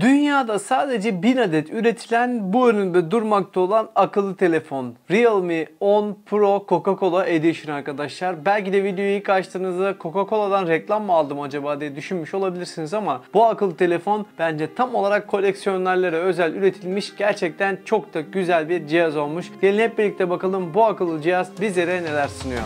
Dünyada sadece 1000 adet üretilen bu üründe durmakta olan akıllı telefon Realme 10 Pro Coca-Cola Edition arkadaşlar. Belki de videoyu ilk açtığınızda Coca-Cola'dan reklam mı aldım acaba diye düşünmüş olabilirsiniz ama bu akıllı telefon bence tam olarak koleksiyonerlere özel üretilmiş gerçekten çok da güzel bir cihaz olmuş. Gelin hep birlikte bakalım bu akıllı cihaz bizlere neler sunuyor.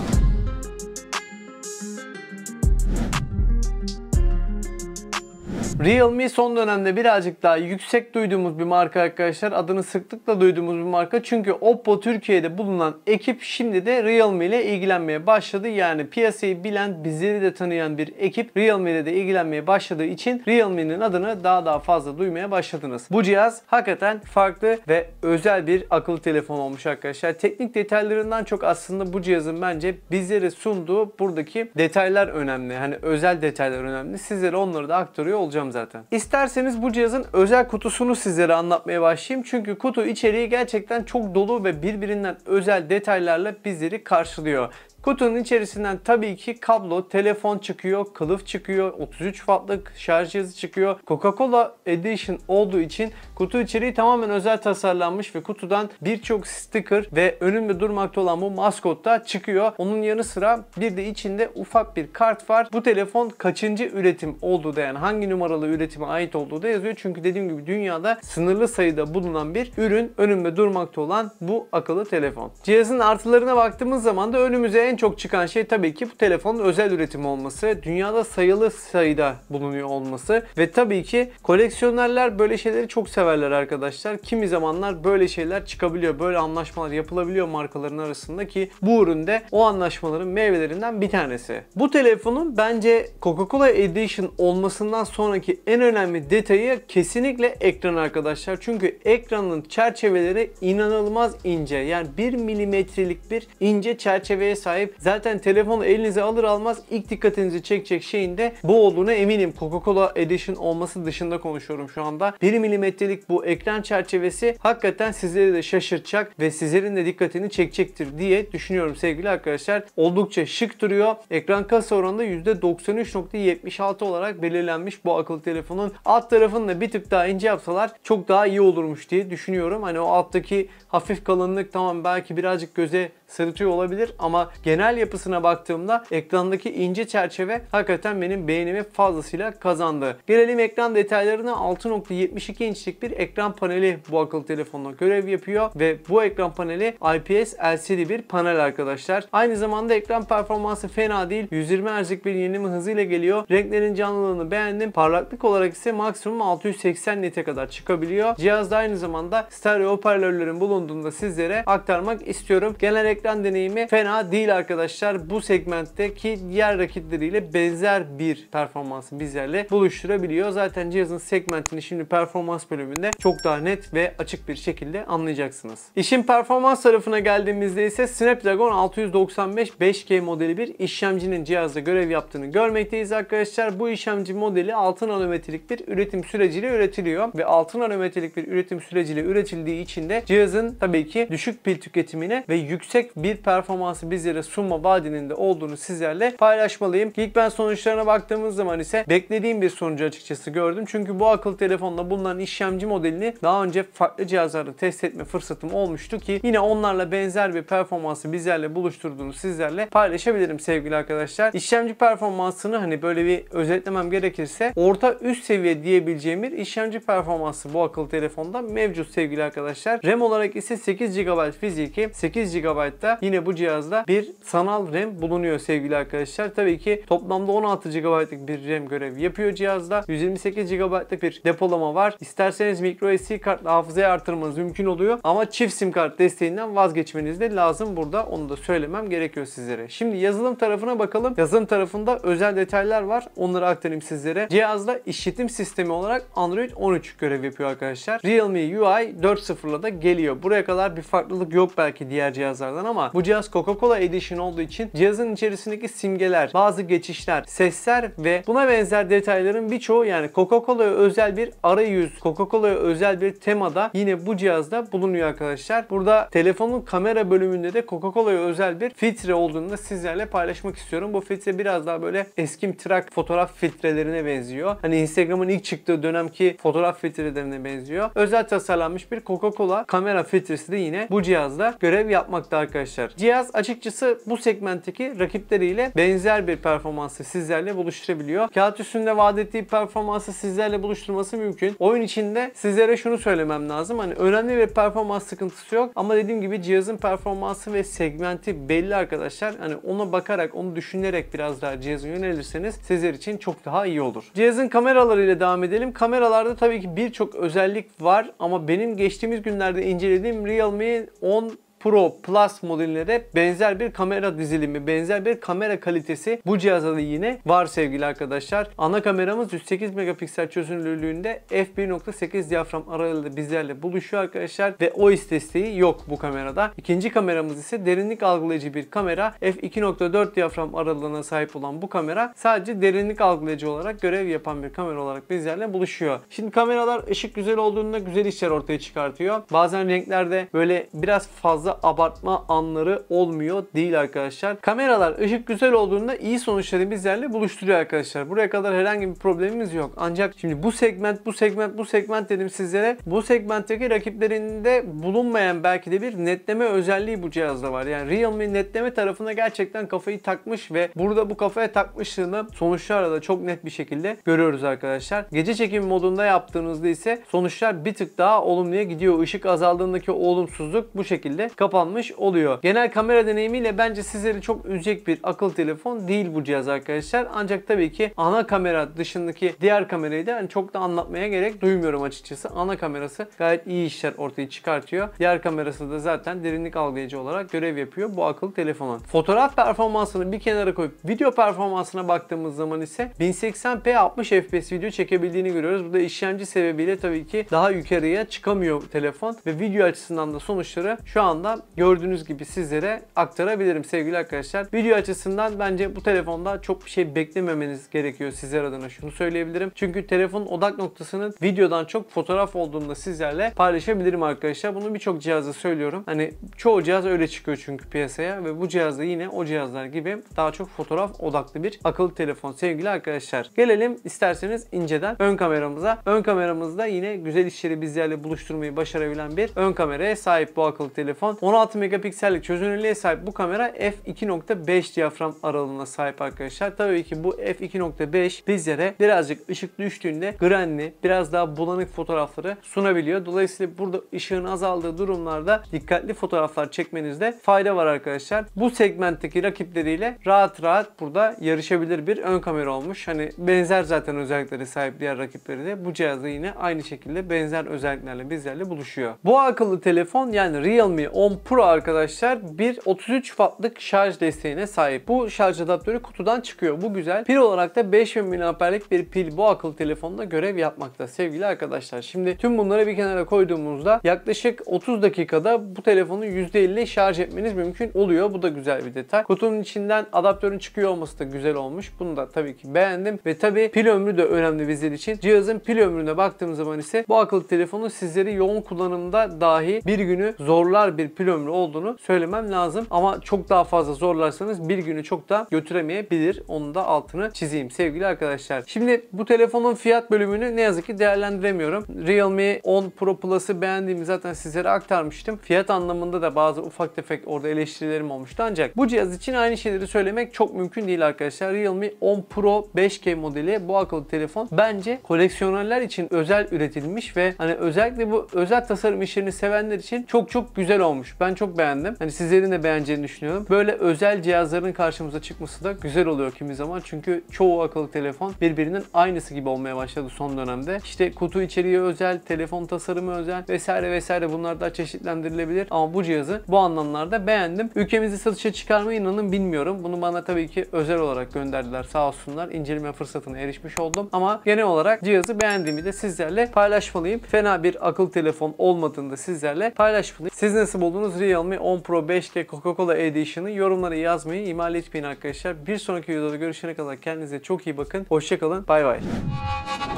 Realme son dönemde birazcık daha yüksek duyduğumuz bir marka arkadaşlar. Adını sıklıkla duyduğumuz bir marka. Çünkü Oppo Türkiye'de bulunan ekip şimdi de Realme ile ilgilenmeye başladı. Yani piyasayı bilen, bizleri de tanıyan bir ekip Realme ile de ilgilenmeye başladığı için Realme'nin adını daha daha fazla duymaya başladınız. Bu cihaz hakikaten farklı ve özel bir akıllı telefon olmuş arkadaşlar. Teknik detaylarından çok aslında bu cihazın bence bizlere sunduğu buradaki detaylar önemli. Hani özel detaylar önemli. Sizlere onları da aktarıyor olacağım anlatacağım zaten. İsterseniz bu cihazın özel kutusunu sizlere anlatmaya başlayayım. Çünkü kutu içeriği gerçekten çok dolu ve birbirinden özel detaylarla bizleri karşılıyor. Kutunun içerisinden tabii ki kablo, telefon çıkıyor, kılıf çıkıyor, 33 wattlık şarj cihazı çıkıyor. Coca-Cola Edition olduğu için kutu içeriği tamamen özel tasarlanmış ve kutudan birçok sticker ve önümde durmakta olan bu maskot da çıkıyor. Onun yanı sıra bir de içinde ufak bir kart var. Bu telefon kaçıncı üretim olduğu da yani hangi numaralı üretime ait olduğu da yazıyor. Çünkü dediğim gibi dünyada sınırlı sayıda bulunan bir ürün önümde durmakta olan bu akıllı telefon. Cihazın artılarına baktığımız zaman da önümüze en çok çıkan şey tabii ki bu telefonun özel üretimi olması, dünyada sayılı sayıda bulunuyor olması ve tabii ki koleksiyonerler böyle şeyleri çok severler arkadaşlar. Kimi zamanlar böyle şeyler çıkabiliyor, böyle anlaşmalar yapılabiliyor markaların arasında ki bu üründe o anlaşmaların meyvelerinden bir tanesi. Bu telefonun bence Coca-Cola Edition olmasından sonraki en önemli detayı kesinlikle ekran arkadaşlar. Çünkü ekranın çerçeveleri inanılmaz ince. Yani 1 milimetrelik bir ince çerçeveye sahip sahip. Zaten telefonu elinize alır almaz ilk dikkatinizi çekecek şeyin de bu olduğuna eminim. Coca-Cola Edition olması dışında konuşuyorum şu anda. 1 milimetrelik bu ekran çerçevesi hakikaten sizleri de şaşırtacak ve sizlerin de dikkatini çekecektir diye düşünüyorum sevgili arkadaşlar. Oldukça şık duruyor. Ekran kasa oranında %93.76 olarak belirlenmiş bu akıllı telefonun. Alt tarafını da bir tık daha ince yapsalar çok daha iyi olurmuş diye düşünüyorum. Hani o alttaki hafif kalınlık tamam belki birazcık göze sırıtıyor olabilir ama genel yapısına baktığımda ekrandaki ince çerçeve hakikaten benim beğenimi fazlasıyla kazandı. Gelelim ekran detaylarına 6.72 inçlik bir ekran paneli bu akıllı telefonla görev yapıyor ve bu ekran paneli IPS LCD bir panel arkadaşlar. Aynı zamanda ekran performansı fena değil. 120 Hz'lik bir yenileme hızıyla geliyor. Renklerin canlılığını beğendim. Parlaklık olarak ise maksimum 680 nite kadar çıkabiliyor. Cihazda aynı zamanda stereo hoparlörlerin bulunduğunda sizlere aktarmak istiyorum. Genel ekran deneyimi fena değil arkadaşlar bu segmentteki diğer rakipleriyle benzer bir performansı bizlerle buluşturabiliyor. Zaten cihazın segmentini şimdi performans bölümünde çok daha net ve açık bir şekilde anlayacaksınız. İşin performans tarafına geldiğimizde ise Snapdragon 695 5G modeli bir işlemcinin cihazda görev yaptığını görmekteyiz arkadaşlar. Bu işlemci modeli 6 nanometrelik bir üretim süreciyle üretiliyor ve 6 nanometrelik bir üretim süreciyle üretildiği için de cihazın tabii ki düşük pil tüketimine ve yüksek bir performansı bizlere Summa Vadin'in de olduğunu sizlerle paylaşmalıyım. İlk ben sonuçlarına baktığımız zaman ise beklediğim bir sonucu açıkçası gördüm. Çünkü bu akıllı telefonla bulunan işlemci modelini daha önce farklı cihazlarda test etme fırsatım olmuştu ki yine onlarla benzer bir performansı bizlerle buluşturduğunu sizlerle paylaşabilirim sevgili arkadaşlar. İşlemci performansını hani böyle bir özetlemem gerekirse orta üst seviye diyebileceğim bir işlemci performansı bu akıllı telefonda mevcut sevgili arkadaşlar. RAM olarak ise 8 GB fiziki, 8 GB da yine bu cihazda bir sanal RAM bulunuyor sevgili arkadaşlar. Tabii ki toplamda 16 GB'lık bir RAM görev yapıyor cihazda. 128 GB'lık bir depolama var. İsterseniz micro SD kartla hafızayı artırmanız mümkün oluyor. Ama çift sim kart desteğinden vazgeçmeniz de lazım burada. Onu da söylemem gerekiyor sizlere. Şimdi yazılım tarafına bakalım. Yazılım tarafında özel detaylar var. Onları aktarayım sizlere. Cihazda işletim sistemi olarak Android 13 görev yapıyor arkadaşlar. Realme UI 4.0'la da geliyor. Buraya kadar bir farklılık yok belki diğer cihazlardan ama bu cihaz Coca-Cola Edition Edition olduğu için cihazın içerisindeki simgeler, bazı geçişler, sesler ve buna benzer detayların birçoğu yani Coca-Cola'ya özel bir arayüz, Coca-Cola'ya özel bir temada yine bu cihazda bulunuyor arkadaşlar. Burada telefonun kamera bölümünde de Coca-Cola'ya özel bir filtre olduğunu da sizlerle paylaşmak istiyorum. Bu filtre biraz daha böyle eskim trak fotoğraf filtrelerine benziyor. Hani Instagram'ın ilk çıktığı dönemki fotoğraf filtrelerine benziyor. Özel tasarlanmış bir Coca-Cola kamera filtresi de yine bu cihazda görev yapmakta arkadaşlar. Cihaz açıkçası bu segmentteki rakipleriyle benzer bir performansı sizlerle buluşturabiliyor. Kağıt üstünde vaat ettiği performansı sizlerle buluşturması mümkün. Oyun içinde sizlere şunu söylemem lazım. Hani önemli bir performans sıkıntısı yok ama dediğim gibi cihazın performansı ve segmenti belli arkadaşlar. Hani ona bakarak, onu düşünerek biraz daha cihazı yönelirseniz sizler için çok daha iyi olur. Cihazın kameralarıyla devam edelim. Kameralarda tabii ki birçok özellik var ama benim geçtiğimiz günlerde incelediğim Realme 10 Pro Plus modeline benzer bir kamera dizilimi, benzer bir kamera kalitesi bu cihazda da yine var sevgili arkadaşlar. Ana kameramız 108 megapiksel çözünürlüğünde f1.8 diyafram aralığında bizlerle buluşuyor arkadaşlar ve OIS desteği yok bu kamerada. İkinci kameramız ise derinlik algılayıcı bir kamera. f2.4 diyafram aralığına sahip olan bu kamera sadece derinlik algılayıcı olarak görev yapan bir kamera olarak bizlerle buluşuyor. Şimdi kameralar ışık güzel olduğunda güzel işler ortaya çıkartıyor. Bazen renklerde böyle biraz fazla fazla abartma anları olmuyor değil arkadaşlar. Kameralar ışık güzel olduğunda iyi sonuç dediğimiz yerle buluşturuyor arkadaşlar. Buraya kadar herhangi bir problemimiz yok. Ancak şimdi bu segment, bu segment, bu segment dedim sizlere. Bu segmentteki rakiplerinde bulunmayan belki de bir netleme özelliği bu cihazda var. Yani Realme netleme tarafına gerçekten kafayı takmış ve burada bu kafaya takmışlığını sonuçlarda da çok net bir şekilde görüyoruz arkadaşlar. Gece çekim modunda yaptığınızda ise sonuçlar bir tık daha olumluya gidiyor. Işık azaldığındaki olumsuzluk bu şekilde kapanmış oluyor. Genel kamera deneyimiyle bence sizleri çok üzecek bir akıl telefon değil bu cihaz arkadaşlar. Ancak tabii ki ana kamera dışındaki diğer kamerayı da hani çok da anlatmaya gerek duymuyorum açıkçası. Ana kamerası gayet iyi işler ortaya çıkartıyor. Diğer kamerası da zaten derinlik algılayıcı olarak görev yapıyor bu akıllı telefonun. Fotoğraf performansını bir kenara koyup video performansına baktığımız zaman ise 1080p 60 fps video çekebildiğini görüyoruz. Bu da işlemci sebebiyle tabii ki daha yukarıya çıkamıyor telefon ve video açısından da sonuçları şu anda telefondan gördüğünüz gibi sizlere aktarabilirim sevgili arkadaşlar. Video açısından bence bu telefonda çok bir şey beklememeniz gerekiyor sizler adına şunu söyleyebilirim. Çünkü telefonun odak noktasının videodan çok fotoğraf olduğunda sizlerle paylaşabilirim arkadaşlar. Bunu birçok cihazda söylüyorum. Hani çoğu cihaz öyle çıkıyor çünkü piyasaya ve bu cihazda yine o cihazlar gibi daha çok fotoğraf odaklı bir akıllı telefon sevgili arkadaşlar. Gelelim isterseniz inceden ön kameramıza. Ön kameramızda yine güzel işleri bizlerle buluşturmayı başarabilen bir ön kameraya sahip bu akıllı telefon. 16 megapiksellik çözünürlüğe sahip bu kamera f2.5 diyafram aralığına sahip arkadaşlar. Tabii ki bu f2.5 bizlere birazcık ışık düştüğünde granli, biraz daha bulanık fotoğrafları sunabiliyor. Dolayısıyla burada ışığın azaldığı durumlarda dikkatli fotoğraflar çekmenizde fayda var arkadaşlar. Bu segmentteki rakipleriyle rahat rahat burada yarışabilir bir ön kamera olmuş. Hani benzer zaten özellikleri sahip diğer rakipleri de bu cihazda yine aynı şekilde benzer özelliklerle bizlerle buluşuyor. Bu akıllı telefon yani Realme 10 10 Pro arkadaşlar bir 33 wattlık şarj desteğine sahip. Bu şarj adaptörü kutudan çıkıyor. Bu güzel. Pil olarak da 5000 mAh'lik bir pil bu akıllı telefonda görev yapmakta sevgili arkadaşlar. Şimdi tüm bunları bir kenara koyduğumuzda yaklaşık 30 dakikada bu telefonu %50 şarj etmeniz mümkün oluyor. Bu da güzel bir detay. Kutunun içinden adaptörün çıkıyor olması da güzel olmuş. Bunu da tabii ki beğendim ve tabii pil ömrü de önemli bizler için. Cihazın pil ömrüne baktığımız zaman ise bu akıllı telefonu sizleri yoğun kullanımda dahi bir günü zorlar bir pil ömrü olduğunu söylemem lazım. Ama çok daha fazla zorlarsanız bir günü çok da götüremeyebilir. onun da altını çizeyim sevgili arkadaşlar. Şimdi bu telefonun fiyat bölümünü ne yazık ki değerlendiremiyorum. Realme 10 Pro Plus'ı beğendiğimi zaten sizlere aktarmıştım. Fiyat anlamında da bazı ufak tefek orada eleştirilerim olmuştu. Ancak bu cihaz için aynı şeyleri söylemek çok mümkün değil arkadaşlar. Realme 10 Pro 5 k modeli bu akıllı telefon bence koleksiyonerler için özel üretilmiş ve hani özellikle bu özel tasarım işlerini sevenler için çok çok güzel olmuş olmuş. Ben çok beğendim. Hani sizlerin de beğeneceğini düşünüyorum. Böyle özel cihazların karşımıza çıkması da güzel oluyor kimi zaman. Çünkü çoğu akıllı telefon birbirinin aynısı gibi olmaya başladı son dönemde. İşte kutu içeriği özel, telefon tasarımı özel vesaire vesaire bunlar daha çeşitlendirilebilir. Ama bu cihazı bu anlamlarda beğendim. Ülkemizi satışa çıkarmayı inanın bilmiyorum. Bunu bana tabii ki özel olarak gönderdiler sağ olsunlar. İnceleme fırsatına erişmiş oldum. Ama genel olarak cihazı beğendiğimi de sizlerle paylaşmalıyım. Fena bir akıllı telefon olmadığını da sizlerle paylaşmalıyım. Siz nasıl olduğunuz Realme 10 Pro 5G Coca-Cola Edition'ı yorumlara yazmayı ihmal etmeyin arkadaşlar. Bir sonraki videoda görüşene kadar kendinize çok iyi bakın. Hoşçakalın. Bay bay.